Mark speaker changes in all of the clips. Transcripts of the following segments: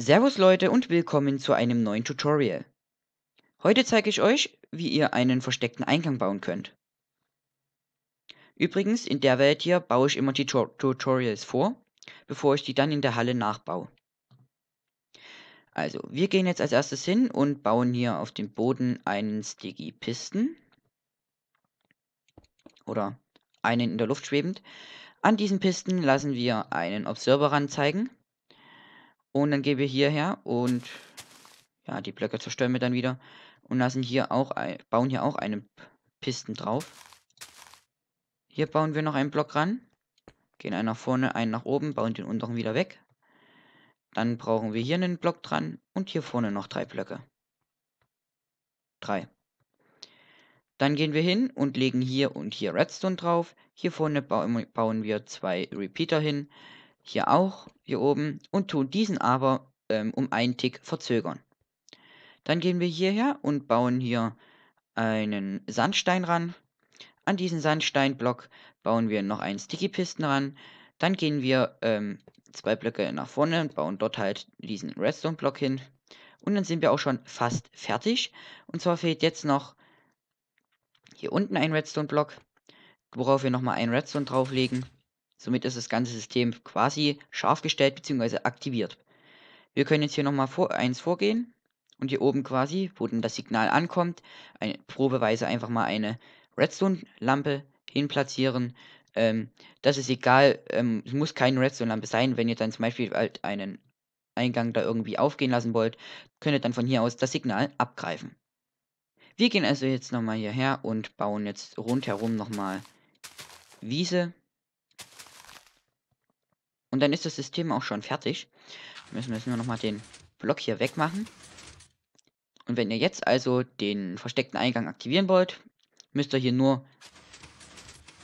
Speaker 1: Servus Leute und willkommen zu einem neuen Tutorial. Heute zeige ich euch, wie ihr einen versteckten Eingang bauen könnt. Übrigens, in der Welt hier baue ich immer die Tutor Tutorials vor, bevor ich die dann in der Halle nachbaue. Also, wir gehen jetzt als erstes hin und bauen hier auf dem Boden einen Sticky Pisten. Oder einen in der Luft schwebend. An diesen Pisten lassen wir einen Observer ranzeigen. Und dann gehen wir hierher und ja, die Blöcke zerstören wir dann wieder. Und lassen hier auch ein, bauen hier auch eine Pisten drauf. Hier bauen wir noch einen Block ran. Gehen einen nach vorne, einen nach oben, bauen den unteren wieder weg. Dann brauchen wir hier einen Block dran und hier vorne noch drei Blöcke. Drei. Dann gehen wir hin und legen hier und hier Redstone drauf. Hier vorne bauen wir zwei Repeater hin hier auch, hier oben, und tun diesen aber ähm, um einen Tick verzögern. Dann gehen wir hierher und bauen hier einen Sandstein ran. An diesen Sandsteinblock bauen wir noch einen Sticky Pisten ran. Dann gehen wir ähm, zwei Blöcke nach vorne und bauen dort halt diesen Redstone-Block hin. Und dann sind wir auch schon fast fertig. Und zwar fehlt jetzt noch hier unten ein Redstone-Block, worauf wir nochmal einen Redstone drauflegen. Somit ist das ganze System quasi scharf gestellt bzw. aktiviert. Wir können jetzt hier nochmal vor, eins vorgehen und hier oben quasi, wo dann das Signal ankommt, eine, probeweise einfach mal eine Redstone-Lampe hinplatzieren. Ähm, das ist egal, ähm, es muss keine Redstone-Lampe sein. Wenn ihr dann zum Beispiel halt einen Eingang da irgendwie aufgehen lassen wollt, könnt ihr dann von hier aus das Signal abgreifen. Wir gehen also jetzt nochmal hierher und bauen jetzt rundherum nochmal Wiese. Und dann ist das System auch schon fertig. Müssen wir jetzt nur nochmal den Block hier wegmachen. Und wenn ihr jetzt also den versteckten Eingang aktivieren wollt, müsst ihr hier nur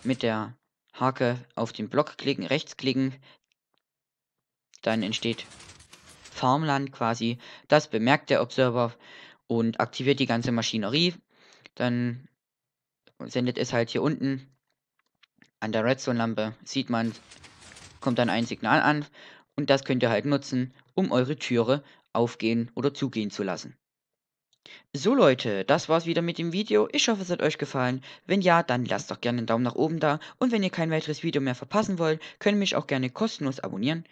Speaker 1: mit der Hake auf den Block klicken, rechts klicken. Dann entsteht Farmland quasi. Das bemerkt der Observer und aktiviert die ganze Maschinerie. Dann sendet es halt hier unten an der Redstone-Lampe, sieht man kommt dann ein Signal an und das könnt ihr halt nutzen, um eure Türe aufgehen oder zugehen zu lassen. So Leute, das war's wieder mit dem Video. Ich hoffe, es hat euch gefallen. Wenn ja, dann lasst doch gerne einen Daumen nach oben da. Und wenn ihr kein weiteres Video mehr verpassen wollt, könnt ihr mich auch gerne kostenlos abonnieren.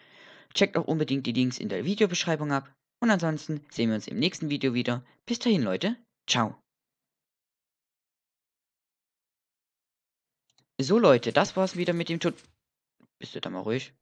Speaker 1: Checkt auch unbedingt die Links in der Videobeschreibung ab. Und ansonsten sehen wir uns im nächsten Video wieder. Bis dahin, Leute. Ciao. So Leute, das war's wieder mit dem Tutorial. Bist du da mal ruhig?